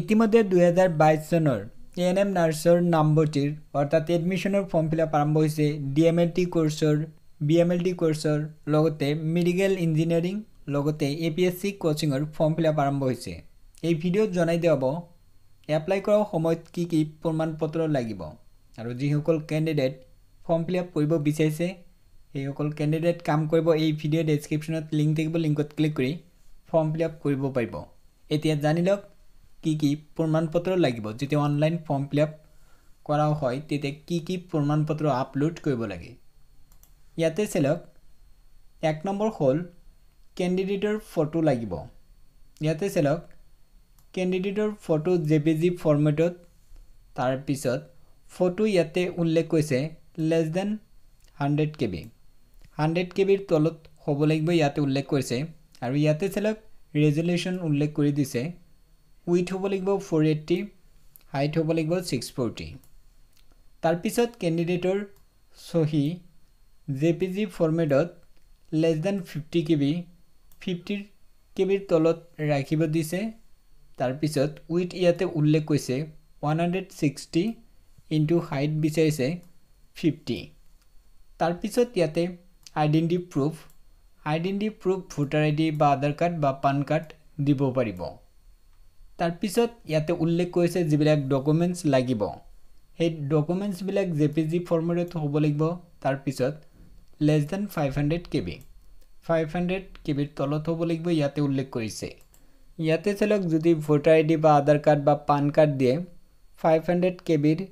ইতিমধ্যে দুহেজাৰ বাইছ চনৰ এ এন এম নাৰ্ছৰ নামভৰ্তিৰ অৰ্থাৎ এডমিশ্যনৰ ফৰ্ম ফিল আপ আৰম্ভ হৈছে ডি এম এল টি কোৰ্চৰ বি এম এল টি কোৰ্চৰ লগতে মেডিকেল ইঞ্জিনিয়াৰিং লগতে এ পি এছ চি কোচিঙৰ ফৰ্ম ফিল আপ আৰম্ভ হৈছে এই ভিডিঅ'ত জনাই দিয়া হ'ব এপ্লাই কৰাৰ সময়ত কি কি প্ৰমাণ পত্ৰ লাগিব আৰু যিসকল কেণ্ডিডেট ফৰ্ম ফিল আপ কৰিব বিচাৰিছে সেইসকল কেণ্ডিডেট কাম কৰিব এই ভিডিঅ' ডেছক্ৰিপশ্যনত লিংক থাকিব লিংকত ক্লিক কৰি ফৰ্ম ফিল আপ কৰিব পাৰিব এতিয়া জানি লওক কি কি প্ৰমাণপত্ৰ লাগিব যেতিয়া অনলাইন ফৰ্ম ফিল আপ কৰা হয় তেতিয়া কি কি প্ৰমাণপত্ৰ আপলোড কৰিব লাগে ইয়াতে চেলক এক নম্বৰ হ'ল কেণ্ডিডেটৰ ফটো লাগিব ইয়াতে চেলক কেণ্ডিডেটৰ ফটো জে বি জি ফৰ্মেটত তাৰপিছত ফটো ইয়াতে উল্লেখ কৰিছে less than hundred K B hundred K বিৰ তলত হ'ব লাগিব ইয়াতে উল্লেখ কৰিছে আৰু ইয়াতে চেলক ৰেজুলেশ্যন উল্লেখ কৰি দিছে উইথ হ'ব লাগিব ফ'ৰ এইট্টি হাইট হ'ব লাগিব ছিক্স ফৰ্টি তাৰপিছত কেণ্ডিডেটৰ চহী জে পি জি ফৰ্মেটত less than fifty K B fifty K বিৰ তলত ৰাখিব দিছে তাৰপিছত উইথ ইয়াতে উল্লেখ কৰিছে one hundred sixty into height বিচাৰিছে ফিফটি তাৰপিছত ইয়াতে identity proof identity proof voter I D বা আধাৰ কাৰ্ড বা পান কাৰ্ড দিব পাৰিব তাৰপিছত ইয়াতে উল্লেখ কৰিছে যিবিলাক ডকুমেণ্টছ লাগিব সেই ডকুমেণ্টছবিলাক জে পি জি ফৰ্মেটত হ'ব লাগিব তাৰপিছত less than five hundred K B five hundred K বিৰ তলত হ'ব লাগিব ইয়াতে উল্লেখ কৰিছে ইয়াতে চলক যদি ভোটাৰ আই ডি বা আধাৰ কাৰ্ড বা পান কাৰ্ড দিয়ে ফাইভ হাণ্ড্ৰেড কে বিৰ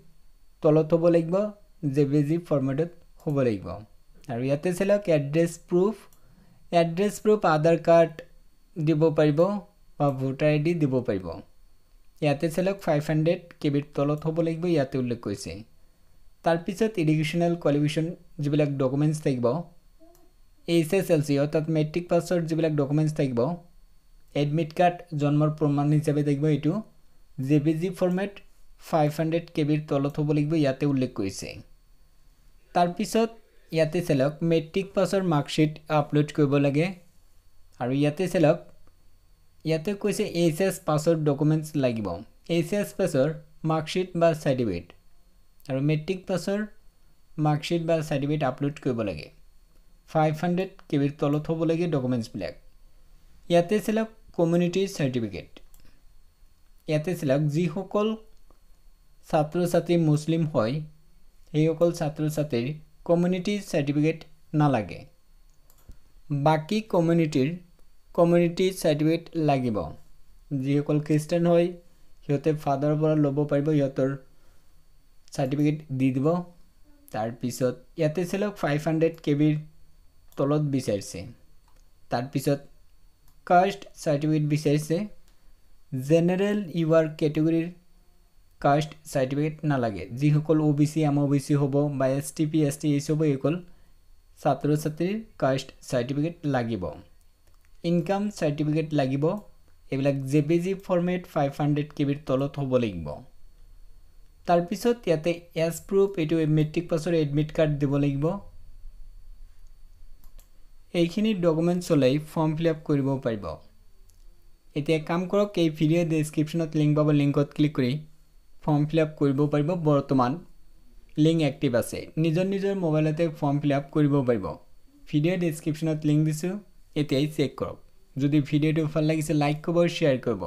তলত হ'ব লাগিব জে পি জি ফৰ্মেটত হ'ব লাগিব আৰু ইয়াতে চলক address proof address proof Aadhaar card দিব পাৰিব বা ভোটাৰ আইডি দিব পাৰিব ইয়াতে চালক ফাইভ হাণ্ড্ৰেড কেবিৰ তলত হ'ব লাগিব ইয়াতে উল্লেখ কৰিছে তাৰপিছত এডুকেশ্যনেল কোৱালিফিকেশ্যন যিবিলাক ডকুমেণ্টছ থাকিব এইচ এছ এল চি অৰ্থাৎ মেট্ৰিক পাছৰ যিবিলাক ডকুমেণ্টছ থাকিব এডমিট কাৰ্ড জন্মৰ প্ৰমাণ হিচাপে থাকিব এইটো J B G format five hundred কেবিৰ তলত হ'ব লাগিব ইয়াতে উল্লেখ কৰিছে তাৰপিছত ইয়াতে চালক মেট্ৰিক পাছৰ মাৰ্কশ্বীট আপলোড কৰিব লাগে আৰু ইয়াতে চালক ইয়াতে কৈছে এইচ এছ পাছৰ ডকুমেণ্টছ লাগিব এইচ এছ পাছৰ মাৰ্কশ্বিট বা চাৰ্টিফিকেট আৰু মেট্ৰিক পাছৰ মাৰ্কশ্বিট বা চাৰ্টিফিকেট আপলোড কৰিব লাগে ফাইভ হাণ্ড্ৰেড কে বিৰ তলত হ'ব লাগে ডকুমেণ্টছবিলাক ইয়াতে চিলাক কমিউনিটি চাৰ্টিফিকেট ইয়াতে চিলাক যিসকল ছাত্ৰ ছাত্ৰী মুছলিম হয় সেইসকল ছাত্ৰ ছাত্ৰীৰ কমিউনিটি চাৰ্টিফিকেট নালাগে বাকী কমিউনিটিৰ কমিউনিটি চাৰ্টিফিকেট লাগিব যিসকল খ্ৰীষ্টান হয় সিহঁতে ফাদাৰৰ পৰা ল'ব পাৰিব সিহঁতৰ চাৰ্টিফিকেট দি দিব তাৰপিছত ইয়াতে চাওক ফাইভ হাণ্ড্ৰেড কে বিৰ তলত বিচাৰিছে তাৰপিছত কাষ্ট চাৰ্টিফিকেট বিচাৰিছে জেনেৰেল ইউৱাৰ কেটেগৰীৰ কাষ্ট চাৰ্টিফিকেট নালাগে যিসকল O' B C M O' B C হ'ব বা S T P S T H হ'ব এইসকল ছাত্ৰ ছাত্ৰীৰ কাষ্ট চাৰ্টিফিকেট লাগিব ইনকাম চাৰ্টিফিকেট লাগিব এইবিলাক J P G format five hundred K বিৰ তলত হ'ব লাগিব তাৰপিছত ইয়াতে এজ প্ৰুফ এইটো মেট্ৰিক পাছৰ এডমিট কাৰ্ড দিব লাগিব এইখিনি ডকুমেণ্টছ হ'লেই ফৰ্ম ফিল আপ কৰিব পাৰিব এতিয়া কাম কৰক এই ভিডিঅ' ডেছক্ৰিপশ্যনত লিংক পাব লিংকত ক্লিক কৰি ফৰ্ম ফিল আপ কৰিব পাৰিব বৰ্তমান লিংক এক্টিভ আছে নিজৰ নিজৰ মোবাইলতে ফৰ্ম ফিল আপ কৰিব পাৰিব ভিডিঅ' ডেছক্ৰিপশ্যনত লিংক দিছোঁ এতেই চেক করব যদি ভিডিওটি ভাল লাগিছে লাইক করব শেয়ার করব